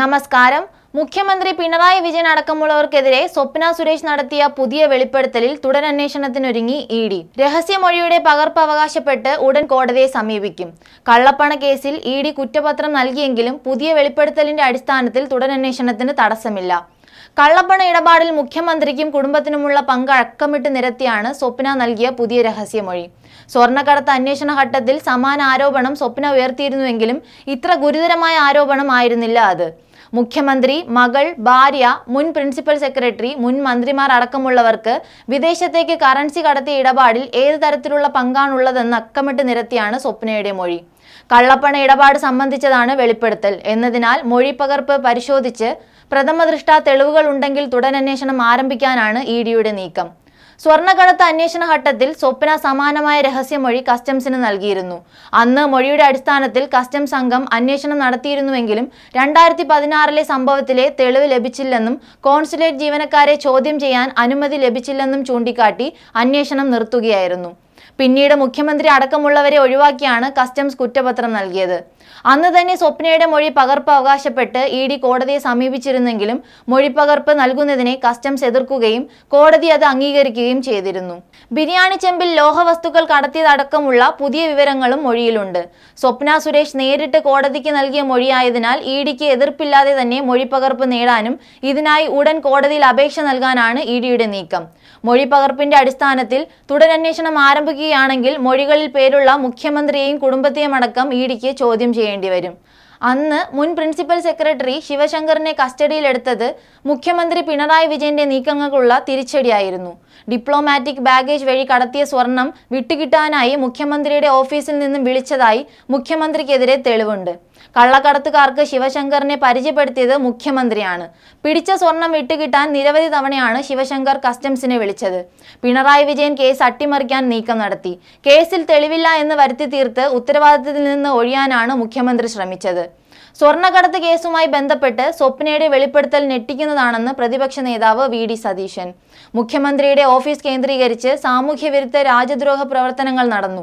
നമസ്കാരം മുഖ്യമന്ത്രി പിണറായി വിജയൻ അടക്കമുള്ളവർക്കെതിരെ സ്വപ്ന സുരേഷ് നടത്തിയ പുതിയ വെളിപ്പെടുത്തലിൽ തുടരന്വേഷണത്തിനൊരുങ്ങി ഇ ഡി രഹസ്യമൊഴിയുടെ പകർപ്പ് അവകാശപ്പെട്ട് ഉടൻ കോടതിയെ സമീപിക്കും കള്ളപ്പണ കേസിൽ ഇ ഡി കുറ്റപത്രം നൽകിയെങ്കിലും പുതിയ വെളിപ്പെടുത്തലിന്റെ അടിസ്ഥാനത്തിൽ തുടരന്വേഷണത്തിന് തടസ്സമില്ല കള്ളപ്പണ ഇടപാടിൽ മുഖ്യമന്ത്രിക്കും കുടുംബത്തിനുമുള്ള പങ്ക് അക്കമിട്ട് നിരത്തിയാണ് സ്വപ്ന നൽകിയ പുതിയ രഹസ്യമൊഴി സ്വർണ്ണക്കടത്ത് അന്വേഷണ ഘട്ടത്തിൽ സമാന ആരോപണം സ്വപ്ന ഉയർത്തിയിരുന്നുവെങ്കിലും ഇത്ര ഗുരുതരമായ ആരോപണം ആയിരുന്നില്ല അത് മുഖ്യമന്ത്രി മകൾ ഭാര്യ മുൻ പ്രിൻസിപ്പൽ സെക്രട്ടറി മുൻ മന്ത്രിമാർ അടക്കമുള്ളവർക്ക് വിദേശത്തേക്ക് കറൻസി കടത്തിയ ഇടപാടിൽ ഏത് തരത്തിലുള്ള പങ്കാണുള്ളതെന്ന് അക്കമിട്ട് നിരത്തിയാണ് സ്വപ്നയുടെ മൊഴി കള്ളപ്പണ ഇടപാട് സംബന്ധിച്ചതാണ് വെളിപ്പെടുത്തൽ എന്നതിനാൽ മൊഴിപ്പകർപ്പ് പരിശോധിച്ച് പ്രഥമദൃഷ്ടാ തെളിവുകൾ ഉണ്ടെങ്കിൽ തുടരന്വേഷണം ആരംഭിക്കാനാണ് ഇ ഡിയുടെ നീക്കം സ്വർണ്ണക്കടത്ത് അന്വേഷണ ഘട്ടത്തിൽ സ്വപ്ന സമാനമായ രഹസ്യമൊഴി കസ്റ്റംസിന് നൽകിയിരുന്നു അന്ന് മൊഴിയുടെ അടിസ്ഥാനത്തിൽ കസ്റ്റംസ് സംഘം അന്വേഷണം നടത്തിയിരുന്നുവെങ്കിലും രണ്ടായിരത്തി പതിനാറിലെ സംഭവത്തിലെ തെളിവ് ലഭിച്ചില്ലെന്നും കോൺസുലേറ്റ് ജീവനക്കാരെ ചോദ്യം ചെയ്യാൻ അനുമതി ലഭിച്ചില്ലെന്നും ചൂണ്ടിക്കാട്ടി അന്വേഷണം നിർത്തുകയായിരുന്നു പിന്നീട് മുഖ്യമന്ത്രി അടക്കമുള്ളവരെ ഒഴിവാക്കിയാണ് കസ്റ്റംസ് കുറ്റപത്രം നൽകിയത് അന്ന് തന്നെ സ്വപ്നയുടെ മൊഴി പകർപ്പ് അവകാശപ്പെട്ട് ഇ ഡി കോടതിയെ സമീപിച്ചിരുന്നെങ്കിലും മൊഴിപ്പകർപ്പ് നൽകുന്നതിനെ കസ്റ്റംസ് എതിർക്കുകയും കോടതി അത് അംഗീകരിക്കുകയും ചെയ്തിരുന്നു ബിരിയാണി ചെമ്പിൽ ലോഹവസ്തുക്കൾ കടത്തിയതടക്കമുള്ള പുതിയ വിവരങ്ങളും മൊഴിയിലുണ്ട് സ്വപ്ന സുരേഷ് നേരിട്ട് കോടതിക്ക് നൽകിയ മൊഴിയായതിനാൽ ഇ ഡിക്ക് എതിർപ്പില്ലാതെ തന്നെ മൊഴിപ്പകർപ്പ് നേടാനും ഇതിനായി ഉടൻ കോടതിയിൽ അപേക്ഷ നൽകാനാണ് ഇ ഡിയുടെ നീക്കം മൊഴിപ്പകർപ്പിന്റെ അടിസ്ഥാനത്തിൽ തുടരന്വേഷണം ആരംഭിക്കുക നടത്തുകയാണെങ്കിൽ മൊഴികളിൽ പേരുള്ള മുഖ്യമന്ത്രിയെയും കുടുംബത്തെയും അടക്കം ഇഡിക്ക് ചോദ്യം ചെയ്യേണ്ടി വരും അന്ന് മുൻ പ്രിൻസിപ്പൽ സെക്രട്ടറി ശിവശങ്കറിനെ കസ്റ്റഡിയിലെടുത്തത് മുഖ്യമന്ത്രി പിണറായി വിജയന്റെ നീക്കങ്ങൾക്കുള്ള തിരിച്ചടിയായിരുന്നു ഡിപ്ലോമാറ്റിക് ബാഗേജ് വഴി കടത്തിയ സ്വർണം വിട്ടുകിട്ടാനായി മുഖ്യമന്ത്രിയുടെ ഓഫീസിൽ നിന്നും വിളിച്ചതായി മുഖ്യമന്ത്രിക്കെതിരെ തെളിവുണ്ട് കള്ളക്കടത്തുകാർക്ക് ശിവശങ്കറിനെ പരിചയപ്പെടുത്തിയത് മുഖ്യമന്ത്രിയാണ് പിടിച്ച സ്വർണം വിട്ടുകിട്ടാൻ നിരവധി തവണയാണ് ശിവശങ്കർ കസ്റ്റംസിനെ വിളിച്ചത് പിണറായി വിജയൻ കേസ് അട്ടിമറിക്കാൻ നീക്കം നടത്തി കേസിൽ തെളിവില്ല എന്ന് വരുത്തി തീർത്ത് ഉത്തരവാദിത്തത്തിൽ നിന്ന് ഒഴിയാനാണ് മുഖ്യമന്ത്രി ശ്രമിച്ചത് സ്വർണ്ണക്കടത്ത് കേസുമായി ബന്ധപ്പെട്ട് സ്വപ്നയുടെ വെളിപ്പെടുത്തൽ ഞെട്ടിക്കുന്നതാണെന്ന് പ്രതിപക്ഷ നേതാവ് വി ഡി സതീശൻ മുഖ്യമന്ത്രിയുടെ ഓഫീസ് കേന്ദ്രീകരിച്ച് സാമൂഹ്യവിരുദ്ധ രാജ്യദ്രോഹ പ്രവർത്തനങ്ങൾ നടന്നു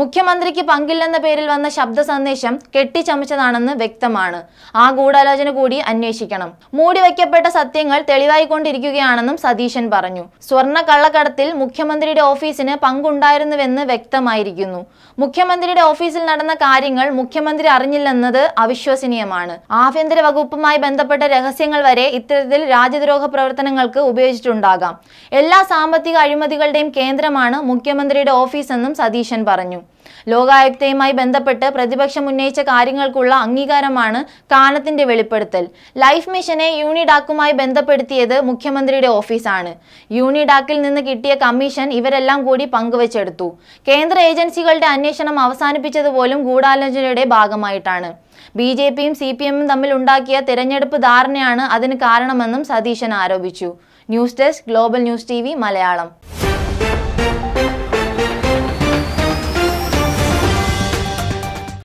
മുഖ്യമന്ത്രിക്ക് പങ്കില്ലെന്ന പേരിൽ വന്ന ശബ്ദ സന്ദേശം കെട്ടിച്ചമച്ചതാണെന്ന് വ്യക്തമാണ് ആ ഗൂഢാലോചന കൂടി അന്വേഷിക്കണം മൂടിവെക്കപ്പെട്ട സത്യങ്ങൾ തെളിവായിക്കൊണ്ടിരിക്കുകയാണെന്നും സതീശൻ പറഞ്ഞു സ്വർണ്ണ കള്ളക്കടത്തിൽ മുഖ്യമന്ത്രിയുടെ ഓഫീസിന് പങ്കുണ്ടായിരുന്നുവെന്ന് വ്യക്തമായിരിക്കുന്നു മുഖ്യമന്ത്രിയുടെ ഓഫീസിൽ നടന്ന കാര്യങ്ങൾ മുഖ്യമന്ത്രി അറിഞ്ഞില്ലെന്നത് അവിശ്വസിന് അപലപനീയമാണ് ആഭ്യന്തര വകുപ്പുമായി ബന്ധപ്പെട്ട രഹസ്യങ്ങൾ വരെ ഇത്തരത്തിൽ രാജ്യദ്രോഹ പ്രവർത്തനങ്ങൾക്ക് ഉപയോഗിച്ചിട്ടുണ്ടാകാം എല്ലാ സാമ്പത്തിക അഴിമതികളുടെയും കേന്ദ്രമാണ് മുഖ്യമന്ത്രിയുടെ ഓഫീസെന്നും സതീശൻ പറഞ്ഞു ലോകായുക്തയുമായി ബന്ധപ്പെട്ട് പ്രതിപക്ഷം ഉന്നയിച്ച കാര്യങ്ങൾക്കുള്ള അംഗീകാരമാണ് കാനത്തിന്റെ വെളിപ്പെടുത്തൽ ലൈഫ് മിഷനെ യൂണിഡാക്കുമായി ബന്ധപ്പെടുത്തിയത് മുഖ്യമന്ത്രിയുടെ ഓഫീസാണ് യൂണിഡാക്കിൽ നിന്ന് കിട്ടിയ കമ്മീഷൻ ഇവരെല്ലാം കൂടി പങ്കുവച്ചെടുത്തു കേന്ദ്ര ഏജൻസികളുടെ അന്വേഷണം അവസാനിപ്പിച്ചതുപോലും ഗൂഢാലോചനയുടെ ഭാഗമായിട്ടാണ് ബി ജെ പിയും സി പി എമ്മും തമ്മിൽ ഉണ്ടാക്കിയ തെരഞ്ഞെടുപ്പ് ധാരണയാണ് അതിന് കാരണമെന്നും സതീശൻ ആരോപിച്ചു news desk global news T Malayalam